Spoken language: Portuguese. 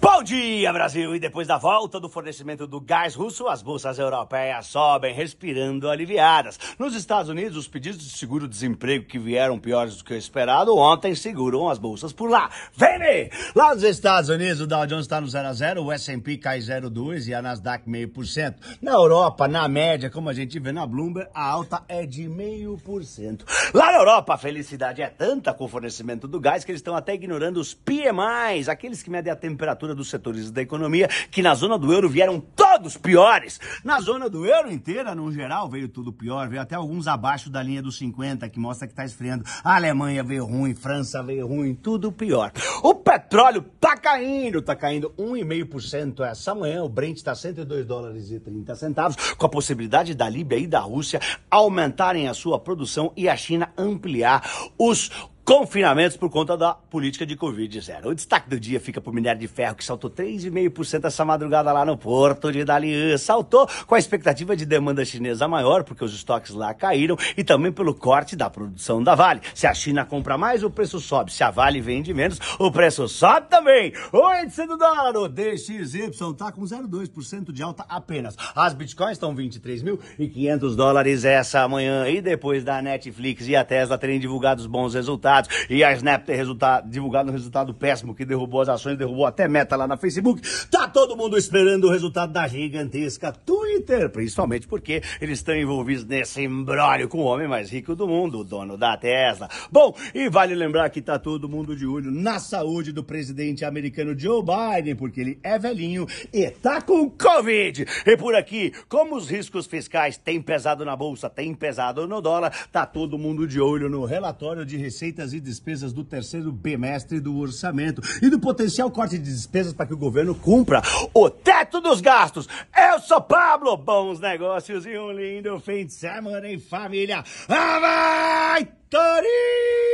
bom dia, Brasil! E depois da volta do fornecimento do gás russo, as bolsas europeias sobem, respirando aliviadas. Nos Estados Unidos, os pedidos de seguro-desemprego que vieram piores do que o esperado ontem seguram as bolsas por lá. Vem! Lá nos Estados Unidos, o Dow Jones está no 0 a 0, o S&P cai 0,2 e a Nasdaq 0,5%. Na Europa, na média, como a gente vê na Bloomberg, a alta é de 0,5%. Lá na Europa, a felicidade é tanta com o fornecimento do gás que eles estão até ignorando os PMIs, aqueles que medem a temperatura temperatura dos setores da economia, que na zona do euro vieram todos piores. Na zona do euro inteira, no geral, veio tudo pior, veio até alguns abaixo da linha dos 50, que mostra que está esfriando. A Alemanha veio ruim, França veio ruim, tudo pior. O petróleo tá caindo, tá caindo 1,5% essa manhã. O Brent está 102 dólares e 30 centavos, com a possibilidade da Líbia e da Rússia aumentarem a sua produção e a China ampliar os confinamentos por conta da política de Covid-0. O destaque do dia fica para o minério de ferro, que saltou 3,5% essa madrugada lá no Porto de Dalian. Saltou com a expectativa de demanda chinesa maior, porque os estoques lá caíram, e também pelo corte da produção da Vale. Se a China compra mais, o preço sobe. Se a Vale vende menos, o preço sobe também. O índice do dólar, o DXY, está com 0,2% de alta apenas. As bitcoins estão 23.500 dólares essa manhã. E depois da Netflix e a Tesla terem divulgado os bons resultados, resultados. E a Snap ter resultado, divulgado um resultado péssimo que derrubou as ações, derrubou até meta lá na Facebook. Tá todo mundo esperando o resultado da gigantesca Twitter, principalmente porque eles estão envolvidos nesse embrólio com o homem mais rico do mundo, o dono da Tesla. Bom, e vale lembrar que está todo mundo de olho na saúde do presidente americano Joe Biden, porque ele é velhinho e tá com Covid. E por aqui, como os riscos fiscais têm pesado na bolsa, têm pesado no dólar, está todo mundo de olho no relatório de receitas e despesas do terceiro bimestre do orçamento e do potencial corte de despesas para que o governo cumpra o teto dos gastos. Eu sou Pablo Pablo, bons negócios e um lindo fim de semana em família. Ah, vai, Torinho!